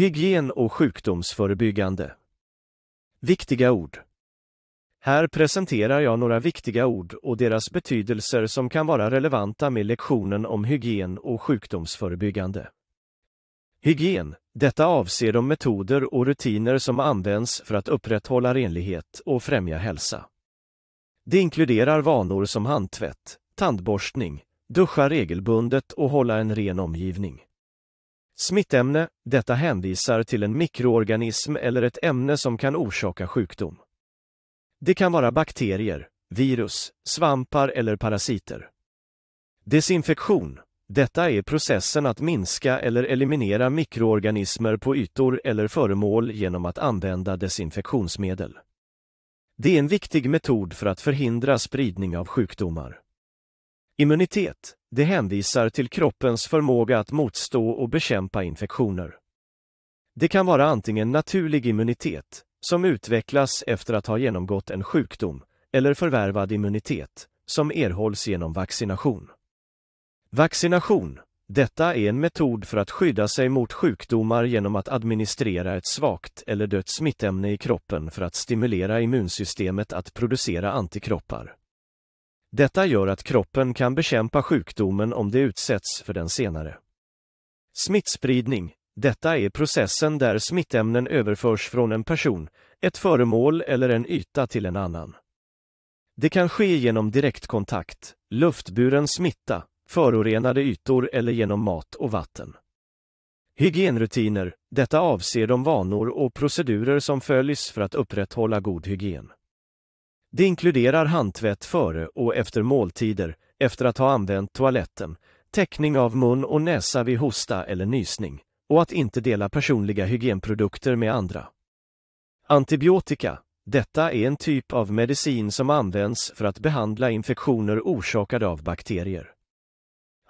Hygien och sjukdomsförebyggande. Viktiga ord. Här presenterar jag några viktiga ord och deras betydelser som kan vara relevanta med lektionen om hygien och sjukdomsförebyggande. Hygien, detta avser de metoder och rutiner som används för att upprätthålla renlighet och främja hälsa. Det inkluderar vanor som handtvätt, tandborstning, duscha regelbundet och hålla en ren omgivning. Smittämne, detta hänvisar till en mikroorganism eller ett ämne som kan orsaka sjukdom. Det kan vara bakterier, virus, svampar eller parasiter. Desinfektion, detta är processen att minska eller eliminera mikroorganismer på ytor eller föremål genom att använda desinfektionsmedel. Det är en viktig metod för att förhindra spridning av sjukdomar. Immunitet, det hänvisar till kroppens förmåga att motstå och bekämpa infektioner. Det kan vara antingen naturlig immunitet, som utvecklas efter att ha genomgått en sjukdom, eller förvärvad immunitet, som erhålls genom vaccination. Vaccination, detta är en metod för att skydda sig mot sjukdomar genom att administrera ett svagt eller dött smittämne i kroppen för att stimulera immunsystemet att producera antikroppar. Detta gör att kroppen kan bekämpa sjukdomen om det utsätts för den senare. Smittspridning. Detta är processen där smittämnen överförs från en person, ett föremål eller en yta till en annan. Det kan ske genom direktkontakt, luftburen smitta, förorenade ytor eller genom mat och vatten. Hygienrutiner. Detta avser de vanor och procedurer som följs för att upprätthålla god hygien. Det inkluderar handtvätt före och efter måltider, efter att ha använt toaletten, täckning av mun och näsa vid hosta eller nysning och att inte dela personliga hygienprodukter med andra. Antibiotika. Detta är en typ av medicin som används för att behandla infektioner orsakade av bakterier.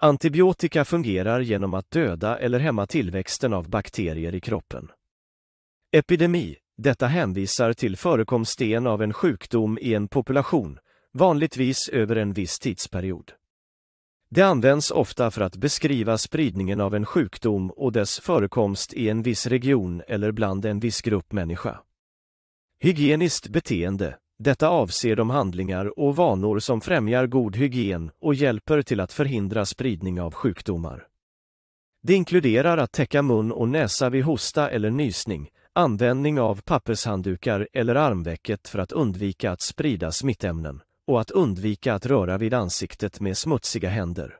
Antibiotika fungerar genom att döda eller hämma tillväxten av bakterier i kroppen. Epidemi detta hänvisar till förekomsten av en sjukdom i en population, vanligtvis över en viss tidsperiod. Det används ofta för att beskriva spridningen av en sjukdom och dess förekomst i en viss region eller bland en viss grupp människa. Hygieniskt beteende detta avser de handlingar och vanor som främjar god hygien och hjälper till att förhindra spridning av sjukdomar. Det inkluderar att täcka mun och näsa vid hosta eller nysning, användning av pappershanddukar eller armväcket för att undvika att sprida smittämnen och att undvika att röra vid ansiktet med smutsiga händer.